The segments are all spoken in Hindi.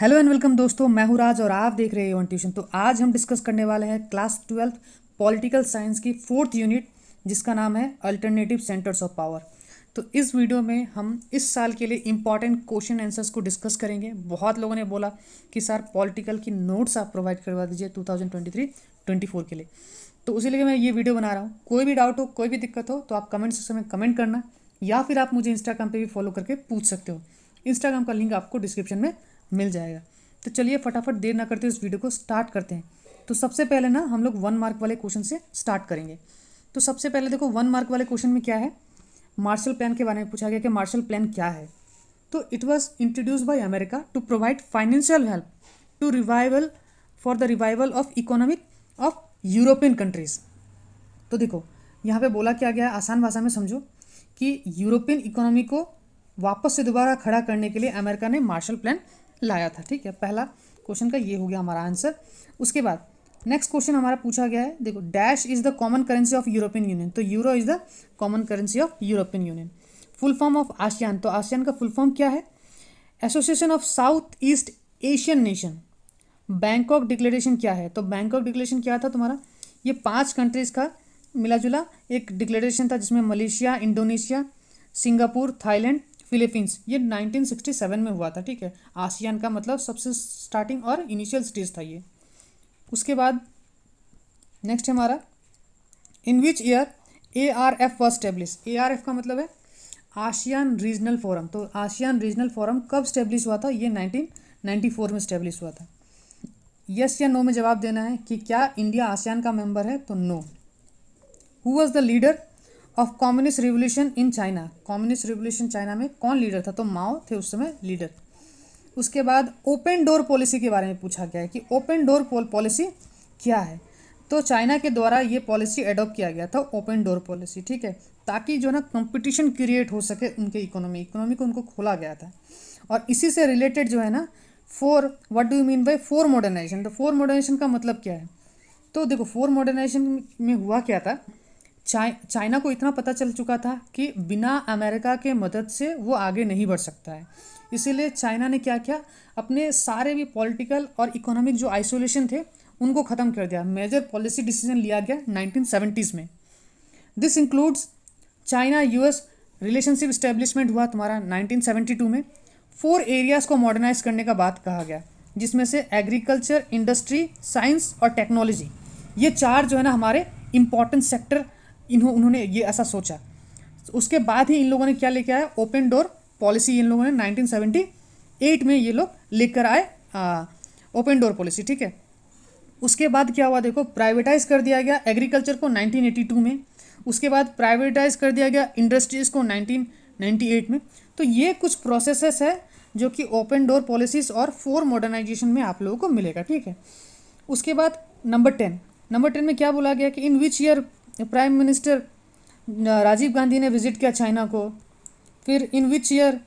हेलो एंड वेलकम दोस्तों मैं हूं राज और आप देख रहे हैं ट्यूशन तो आज हम डिस्कस करने वाले हैं क्लास ट्वेल्थ पॉलिटिकल साइंस की फोर्थ यूनिट जिसका नाम है अल्टरनेटिव सेंटर्स ऑफ पावर तो इस वीडियो में हम इस साल के लिए इंपॉर्टेंट क्वेश्चन आंसर्स को डिस्कस करेंगे बहुत लोगों ने बोला कि सर पॉलिटिकल की नोट्स आप प्रोवाइड करवा दीजिए टू थाउजेंड के लिए तो उसी लिए मैं ये वीडियो बना रहा हूँ कोई भी डाउट हो कोई भी दिक्कत हो तो आप कमेंट सेक्शन में कमेंट करना या फिर आप मुझे इंस्टाग्राम पर भी फॉलो करके पूछ सकते हो इंस्टाग्राम का लिंक आपको डिस्क्रिप्शन में मिल जाएगा तो चलिए फटाफट देर ना करते उस वीडियो को स्टार्ट करते हैं तो सबसे पहले ना हम लोग वन मार्क वाले क्वेश्चन से स्टार्ट करेंगे तो सबसे पहले देखो वन मार्क वाले क्वेश्चन में क्या है मार्शल प्लान के बारे में पूछा गया कि मार्शल प्लान क्या है तो it was introduce by America to provide financial help to revival for the revival of economic of European countries तो देखो यहाँ पे बोला क्या गया आसान भाषा में समझो कि यूरोपियन इकोनॉमी को वापस से दोबारा खड़ा करने के लिए अमेरिका ने मार्शल प्लान लाया था ठीक है पहला क्वेश्चन का ये हो गया हमारा आंसर उसके बाद नेक्स्ट क्वेश्चन हमारा पूछा गया है देखो dash is the common currency of European union तो euro is the common currency of European union full form of ASEAN तो आसियान का फुल फॉर्म क्या है association of south east Asian nation Bangkok declaration क्या है तो बैंकॉक डिक्लेरेशन क्या था तुम्हारा ये पांच कंट्रीज़ का मिला जुला एक डिक्लेरेशन था जिसमें Malaysia Indonesia Singapore Thailand Philippines ये 1967 में हुआ था ठीक है आसियान का मतलब सबसे स्टार्टिंग और इनिशियल स्टेज था ये उसके बाद नेक्स्ट हमारा in which year A R F was establish A R F का मतलब है आसियान रीजनल फोरम तो आसियान रीजनल फोरम कब स्टेब्लिश हुआ था ये 1994 में स्टेब्लिश हुआ था यस या नो में जवाब देना है कि क्या इंडिया आसियान का मेंबर है तो no who was the leader of communist revolution in China communist revolution China में कौन लीडर था तो माओ थे उस समय लीडर उसके बाद ओपन डोर पॉलिसी के बारे में पूछा गया है कि ओपन डोर पॉलिसी क्या है तो चाइना के द्वारा ये पॉलिसी एडॉप्ट किया गया था ओपन डोर पॉलिसी ठीक है ताकि जो ना कंपटीशन क्रिएट हो सके उनके इकोनॉमी इकोनॉमी को उनको खोला गया था और इसी से रिलेटेड जो है ना four what do you mean by four modernisation तो फोर मॉडर्नाइजेशन का मतलब क्या है तो देखो फोर मॉडर्नाइजेशन में हुआ क्या था चाइ चाइना को इतना पता चल चुका था कि बिना अमेरिका के मदद से वो आगे नहीं बढ़ सकता है इसीलिए चाइना ने क्या किया अपने सारे भी पॉलिटिकल और इकोनॉमिक जो आइसोलेशन थे उनको ख़त्म कर दिया मेजर पॉलिसी डिसीजन लिया गया नाइनटीन में this includes China US relationship establishment हुआ तुम्हारा 1972 में फोर एरियाज़ को मॉडर्नाइज करने का बात कहा गया जिसमें से एग्रीकल्चर इंडस्ट्री साइंस और टेक्नोलॉजी ये चार जो है ना हमारे इम्पॉर्टेंट सेक्टर इन्हों उन्होंने ये ऐसा सोचा उसके बाद ही इन लोगों ने क्या लेके आया ओपन डोर पॉलिसी इन लोगों ने 1978 में ये लोग लेकर आए ओपन डोर पॉलिसी ठीक है उसके बाद क्या हुआ देखो प्राइवेटाइज कर दिया गया एग्रीकल्चर को 1982 में उसके बाद प्राइवेटाइज कर दिया गया इंडस्ट्रीज़ को 1998 में तो ये कुछ प्रोसेसेस है जो कि ओपन डोर पॉलिसीज़ और फोर मॉडर्नाइजेशन में आप लोगों को मिलेगा ठीक है उसके बाद नंबर टेन नंबर टेन में क्या बोला गया कि in which year prime minister Rajiv Gandhi ने विजिट किया चाइना को फिर in which year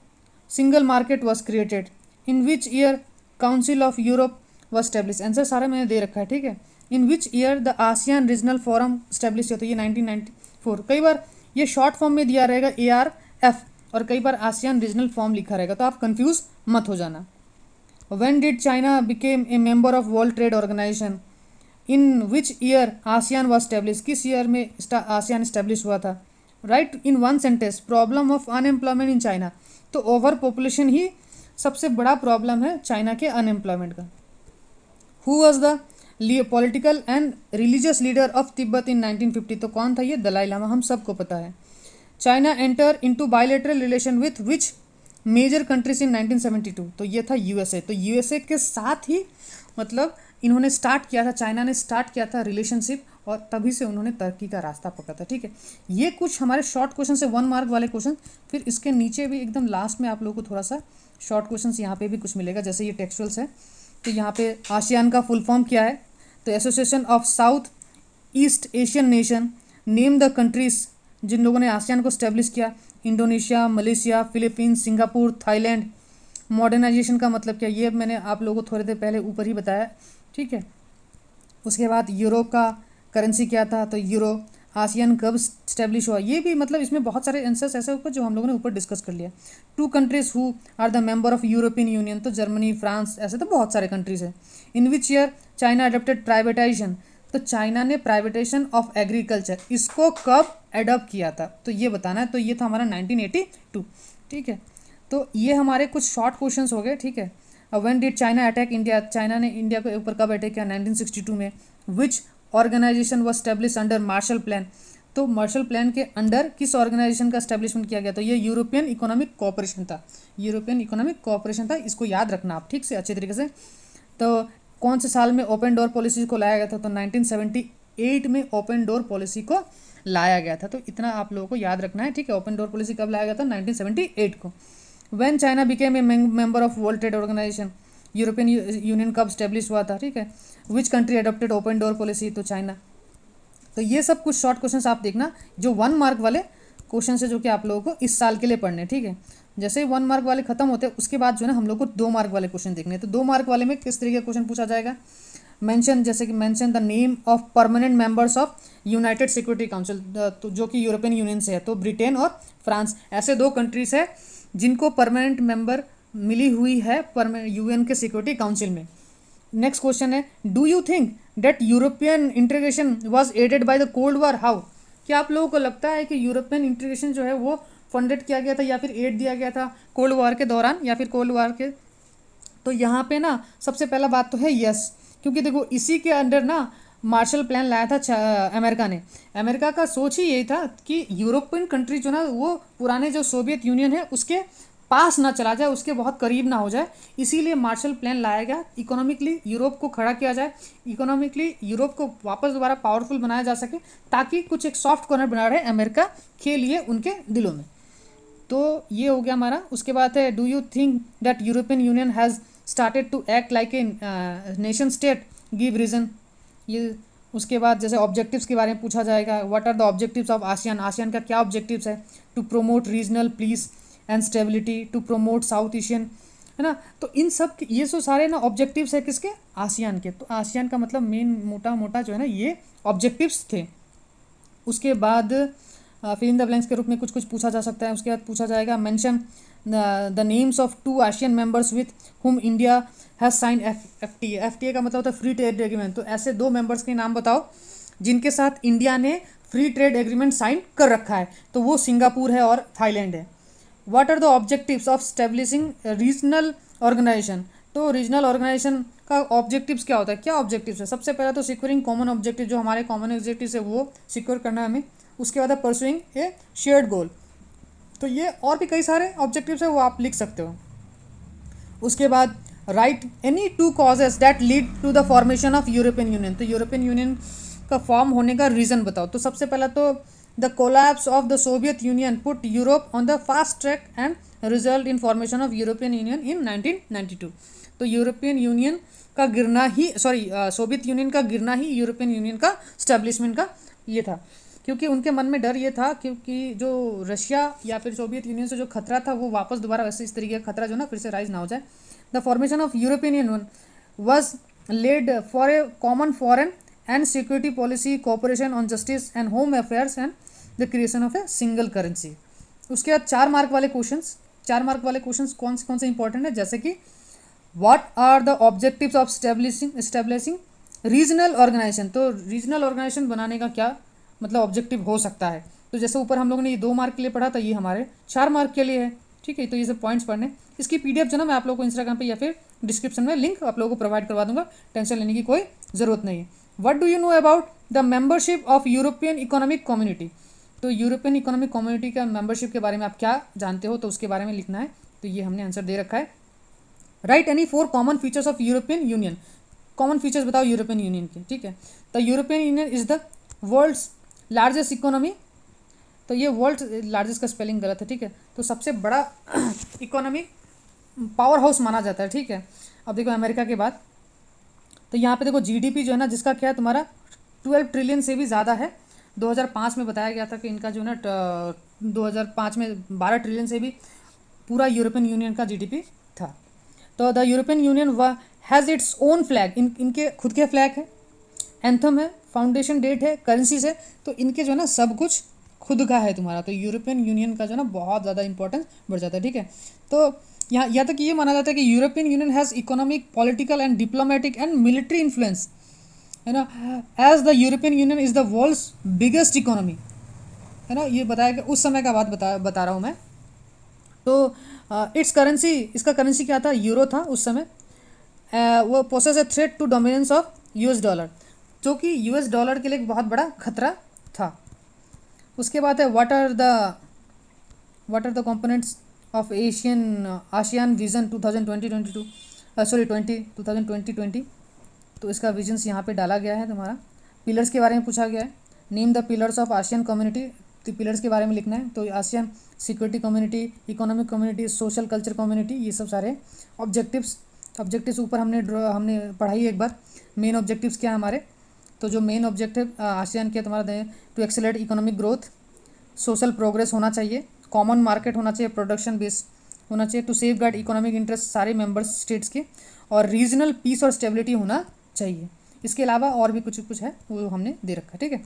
single market was created in which year council of Europe was establish answer सारा मैंने दे रखा है ठीक है in which year the ASEAN regional forum establish होता है ये फोर कई बार ये शॉर्ट फॉर्म में दिया रहेगा ए आर एफ और कई बार आसियान रीजनल फॉर्म लिखा रहेगा तो आप कन्फ्यूज़ मत हो जाना when did China became a member of world trade organisation in which year ASEAN was establish किस ईयर में आसियान स्टैब्लिश हुआ था right in one sentence problem of unemployment in China तो ओवर पॉपुलेशन ही सबसे बड़ा प्रॉब्लम है चाइना के अनएम्प्लॉयमेंट का who was the political and religious leader of Tibet in 1950 तो कौन था ये दलाई लामा हम सबको पता है China enter into bilateral relation with which major countries in 1972 तो ये था यूएसए तो यूएसए के साथ ही मतलब इन्होंने स्टार्ट किया था चाइना ने स्टार्ट किया था रिलेशनशिप और तभी से उन्होंने तरक्की का रास्ता पकड़ा था ठीक है ये कुछ हमारे शॉर्ट क्वेश्चन से वन मार्क वाले क्वेश्चन फिर इसके नीचे भी एकदम लास्ट में आप लोगों को थोड़ा सा शॉर्ट क्वेश्चन यहाँ पे भी कुछ मिलेगा जैसे ये टेक्सुअल्स है तो यहाँ पे आसियान का फुल फॉर्म क्या है तो association of south east Asian nation name the countries जिन लोगों ने आसियान को स्टैब्लिश किया Indonesia Malaysia Philippines Singapore Thailand modernisation का मतलब क्या ये मैंने आप लोगों को थोड़ी देर पहले ऊपर ही बताया ठीक है उसके बाद यूरोप का करेंसी क्या था तो यूरो आसियान कब स्टैब्लिश हुआ ये भी मतलब इसमें बहुत सारे आंसर्स ऐसे ऊपर जो हम लोगों ने ऊपर डिस्कस कर लिया two countries who are the member of European union तो जर्मनी फ्रांस ऐसे तो बहुत सारे कंट्रीज हैं in which year China adopted privatisation तो चाइना ने प्राइवेटाइजेशन ऑफ एग्रीकल्चर इसको कब एडोप्ट किया था तो ये बताना है तो ये था हमारा नाइनटीन ठीक है तो ये हमारे कुछ शॉर्ट क्वेश्चन हो गए ठीक है when did China attack India China ने इंडिया के ऊपर कब अटैक किया 1962 में which organisation was establish under Marshall plan तो मार्शल प्लान के अंडर किस ऑर्गेनाइजेशन का स्टैब्लिशमेंट किया गया तो ये यूरोपियन इकोनॉमिक कॉपरेशन था यूरोपियन इकोनॉमिक कॉपरेशन था इसको याद रखना आप ठीक से अच्छे तरीके से तो कौन से साल में ओपन डोर पॉलिसी को लाया गया था तो एट में ओपन डोर पॉलिसी को लाया गया था तो इतना आप लोगों को याद रखना है ठीक है ओपन डोर पॉलिसी कब लाया गया था 1978 को when China became a member of world trade organisation European union कब स्टेब्लिश हुआ था ठीक है which country adopted open door policy तो चाइना तो ये सब कुछ शॉर्ट क्वेश्चन आप देखना जो वन मार्क वाले क्वेश्चन है जो कि आप लोगों को इस साल के लिए पढ़ने ठीक है जैसे ही वन मार्क वाले खत्म होते हैं उसके बाद जो है हम लोग को दो मार्क वाले क्वेश्चन देखने तो दो मार्क वाले में किस तरीके का क्वेश्चन पूछा जाएगा मेंशन जैसे कि mention the name of permanent members of united security council तो जो कि यूरोपियन यूनियन से है तो ब्रिटेन और फ्रांस ऐसे दो कंट्रीज है जिनको परमानेंट मेंबर मिली हुई है यूएन के सिक्योरिटी काउंसिल में नेक्स्ट क्वेश्चन है do you think that European integration was aided by the cold war how क्या आप लोगों को लगता है कि यूरोपियन इंटीग्रेशन जो है वो फंडेड किया गया था या फिर एड दिया गया था कोल्ड वॉर के दौरान या फिर कोल्ड वॉर के तो यहाँ पे ना सबसे पहला बात तो है यस क्योंकि देखो इसी के अंडर ना मार्शल प्लान लाया था अमेरिका ने अमेरिका का सोच ही यही था कि यूरोपियन कंट्री जो ना वो पुराने जो सोवियत यूनियन है उसके पास ना चला जाए उसके बहुत करीब ना हो जाए इसीलिए मार्शल प्लान लाया गया इकोनॉमिकली यूरोप को खड़ा किया जाए इकोनॉमिकली यूरोप को वापस दोबारा पावरफुल बनाया जा सके ताकि कुछ एक सॉफ्ट कॉर्नर बना रहे अमेरिका के लिए उनके दिलों में तो ये हो गया हमारा उसके बाद है do you think that European union has started to act like a nation state give reason ये उसके बाद जैसे ऑब्जेक्टिव्स के बारे में पूछा जाएगा what are the objectives of ASEAN ASEAN का क्या ऑब्जेक्टिव्स है to promote regional peace and stability to promote south Asian है ना तो इन सब ये सो सारे ना ऑब्जेक्टिव्स है किसके आसियान के तो आसियान का मतलब मेन मोटा मोटा जो है ना ये ऑब्जेक्टिव्स थे उसके बाद फिल इन द ब्लैंक्स के रूप में कुछ कुछ पूछा जा सकता है उसके बाद पूछा जाएगा mention the names of two ASEAN members with whom India has sign F F T F T A का मतलब होता है फ्री ट्रेड एग्रीमेंट तो ऐसे दो मेंबर्स के नाम बताओ जिनके साथ इंडिया ने फ्री ट्रेड एग्रीमेंट साइन कर रखा है तो वो सिंगापुर है और थाईलैंड है what are the objectives of establishing regional organisation तो रीजनल ऑर्गेनाइजेशन का ऑब्जेक्टिव्स क्या होता है क्या ऑब्जेक्टिव्स है सबसे पहला तो सिक्योरिंग कॉमन ऑब्जेक्टिव जो हमारे कॉमन ऑब्जेक्टिव है वो सिक्योर करना है हमें उसके बाद है परसुइंग ए शेयर्ड गोल तो ये और भी कई सारे ऑब्जेक्टिव्स है वो आप लिख सकते हो उसके बाद write any two causes that lead to the formation of European union तो यूरोपियन यूनियन का फॉर्म होने का रीज़न बताओ तो सबसे पहला तो the collapse of the Soviet union put Europe on the fast track and result in formation of European union in nineteen two तो यूरोपियन यूनियन का गिरना ही सॉरी सोवियत यूनियन का गिरना ही यूरोपियन यूनियन का स्टैब्लिशमेंट का ये था क्योंकि उनके मन में डर ये था क्योंकि जो रशिया या फिर सोवियत यूनियन से जो खतरा था वो वापस दोबारा वैसे इस तरीके का खतरा जो ना फिर से राइज ना हो जाए the formation of European union was led for a common foreign and security policy cooperation on justice and home affairs and the creation of a single currency उसके बाद चार मार्क वाले क्वेश्चन चार मार्क वाले क्वेश्चन कौन से कौन से इंपॉर्टेंट है जैसे कि what are the objective of establishing establishing regional organisation तो रीजनल ऑर्गेनाइजेशन बनाने का क्या मतलब ऑब्जेक्टिव हो सकता है तो जैसे ऊपर हम लोगों ने ये दो मार्क के लिए पढ़ा था ये हमारे चार मार्क के लिए है ठीक है तो ये सब पॉइंट्स पढ़ने इसकी पी जो ना मैं आप लोगों को इंस्टाग्राम पर या फिर डिस्क्रिप्शन में लिंक आप लोगों को प्रोवाइड करवा दूंगा टेंशन लेने की कोई ज़रूरत नहीं है what do you know about the membership of European economic community तो यूरोपियन इकोनॉमिक कम्युनिटी का मेंबरशिप के बारे में आप क्या जानते हो तो उसके बारे में लिखना है तो ये हमने आंसर दे रखा है write any four common features of European union common features बताओ यूरोपियन यूनियन के ठीक है the European union is the world's largest economy तो ये वर्ल्ड लार्जेस्ट का स्पेलिंग गलत है ठीक है तो सबसे बड़ा इकोनॉमी पावर हाउस माना जाता है ठीक है अब देखो अमेरिका के बाद तो यहाँ पे देखो जीडीपी जो है ना जिसका क्या है तुम्हारा ट्वेल्व ट्रिलियन से भी ज़्यादा है 2005 में बताया गया था कि इनका जो है ना दो में बारह ट्रिलियन से भी पूरा यूरोपियन यूनियन का जी था तो द यूरोपियन यूनियन व हैज़ इट्स ओन फ्लैग इन इनके खुद के फ्लैग है एंथम है फाउंडेशन डेट है करेंसीज है तो इनके जो है ना सब कुछ खुद का है तुम्हारा तो यूरोपियन यूनियन का जो है ना बहुत ज़्यादा इंपॉर्टेंस बढ़ जाता है ठीक है तो यहाँ यहाँ तक ये माना जाता है कि European union has economic political and diplomatic and military influence है ना as the European union is the world's biggest economy है ना ये बताया कि उस समय का बात बता बता रहा हूँ मैं तो इट्स करेंसी इसका करेंसी क्या था यूरो था उस समय uh, वो process a threat to dominance of US dollar जो कि यूएस डॉलर के लिए बहुत बड़ा खतरा था उसके बाद है what are the what are the components of Asian ASEAN vision two thousand twenty twenty two sorry twenty two thousand twenty twenty तो इसका विजन्स यहाँ पे डाला गया है तुम्हारा पिलर्स के बारे में पूछा गया है name the pillars of ASEAN community तो पिलर्स के बारे में लिखना है तो ASEAN security community economic community social culture community ये सब सारे ऑब्जेक्टिव्स ऑब्जेक्टिव्स ऊपर हमने हमने पढ़ाई एक बार मेन ऑब्जेक्टिव्स क्या हमारे तो जो मेन ऑब्जेक्टिव आसियान के तुम्हारा to accelerate economic growth social progress होना चाहिए कॉमन मार्केट होना चाहिए प्रोडक्शन बेस होना चाहिए to safeguard economic interest सारे मेंबर स्टेट्स के और रीजनल पीस और स्टेबिलिटी होना चाहिए इसके अलावा और भी कुछ कुछ है वो हमने दे रखा है ठीक है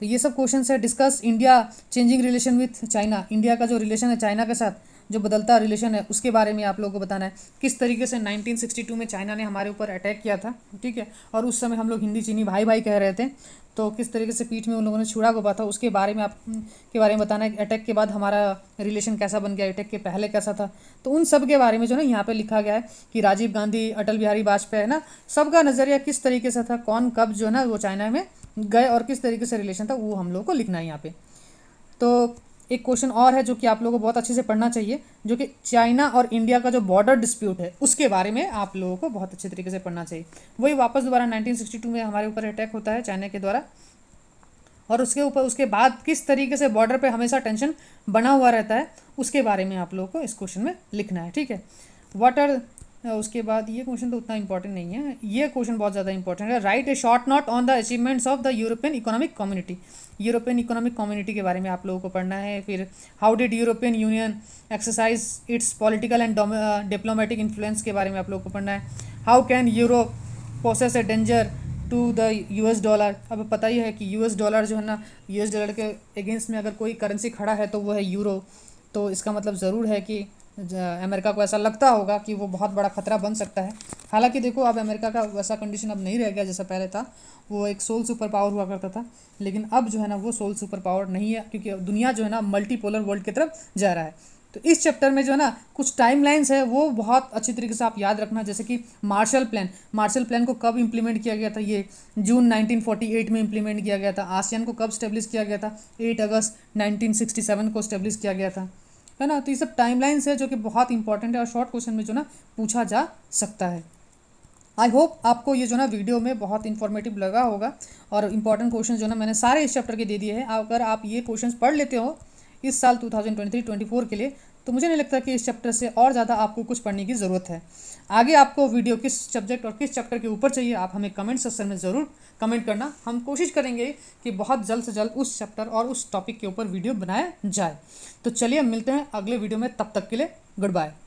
तो ये सब क्वेश्चन है discuss India changing relation with China India का जो रिलेशन है चाइना के साथ जो बदलता रिलेशन है उसके बारे में आप लोगों को बताना है किस तरीके से 1962 में चाइना ने हमारे ऊपर अटैक किया था ठीक है और उस समय हम लोग हिंदी चीनी भाई भाई कह रहे थे तो किस तरीके से पीठ में उन लोगों ने छुड़ा गोपा था उसके बारे में आप हम्म, के बारे में बताना है अटैक के बाद हमारा रिलेशन कैसा बन गया अटैक के पहले कैसा था तो उन सब के बारे में जो ना यहाँ पे लिखा गया है कि राजीव गांधी अटल बिहारी वाजपेयी है ना सबका नज़रिया किस तरीके से था कौन कब जो है ना वो चाइना में गए और किस तरीके से रिलेशन था वो हम लोग को लिखना है यहाँ पर तो एक क्वेश्चन और है जो कि आप लोगों को बहुत अच्छे से पढ़ना चाहिए जो कि चाइना और इंडिया का जो बॉर्डर डिस्प्यूट है उसके बारे में आप लोगों को बहुत अच्छे तरीके से पढ़ना चाहिए वही वापस दोबारा 1962 में हमारे ऊपर अटैक होता है चाइना के द्वारा और उसके ऊपर उसके बाद किस तरीके से बॉर्डर पर हमेशा टेंशन बना हुआ रहता है उसके बारे में आप लोगों को इस क्वेश्चन में लिखना है ठीक है वाट आर Uh, उसके बाद ये क्वेश्चन तो उतना इंपॉर्टेंट नहीं है ये क्वेश्चन बहुत ज़्यादा इंपॉर्टेंट है write a short note on the achievements of the European economic community European economic community के बारे में आप लोगों को पढ़ना है फिर how did European union exercise its political and diplomatic influence के बारे में आप लोगों को पढ़ना है how can Europe process a danger to the U S dollar अब पता ही है कि यू एस डॉलर जो है ना यू एस डॉलर के अगेंस्ट में अगर कोई करेंसी खड़ा है तो वो है यूरो तो इसका मतलब ज़रूर है कि अमेरिका को ऐसा लगता होगा कि वो बहुत बड़ा खतरा बन सकता है हालांकि देखो अब अमेरिका का वैसा कंडीशन अब नहीं रह गया जैसा पहले था वो एक सोल सुपर पावर हुआ करता था लेकिन अब जो है ना वो सोल सुपर पावर नहीं है क्योंकि दुनिया जो है ना मल्टीपोलर वर्ल्ड की तरफ जा रहा है तो इस चैप्टर में जो है ना कुछ टाइम लाइन्स है वो बहुत अच्छी तरीके से आप याद रखना जैसे कि मार्शल प्लान मार्शल प्लान को कब इम्प्लीमेंट किया गया था ये जून 1948 में इम्प्लीमेंट किया गया था आसियान को कब स्टेब्लिश किया गया था 8 अगस्त 1967 को स्टेब्लिश किया गया था है ना तो ये सब टाइमलाइंस है जो कि बहुत इंपॉर्टेंट है और शॉर्ट क्वेश्चन में जो ना पूछा जा सकता है आई होप आपको ये जो ना वीडियो में बहुत इन्फॉर्मेटिव लगा होगा और इंपॉर्टेंट क्वेश्चन जो ना मैंने सारे इस चैप्टर के दे दिए हैं अगर आप ये क्वेश्चन पढ़ लेते हो इस साल 2023-24 के लिए तो मुझे नहीं लगता कि इस चैप्टर से और ज़्यादा आपको कुछ पढ़ने की ज़रूरत है आगे आपको वीडियो किस सब्जेक्ट और किस चैप्टर के ऊपर चाहिए आप हमें कमेंट सेक्शन में ज़रूर कमेंट करना हम कोशिश करेंगे कि बहुत जल्द से जल्द उस चैप्टर और उस टॉपिक के ऊपर वीडियो बनाया जाए तो चलिए मिलते हैं अगले वीडियो में तब तक के लिए गुड बाय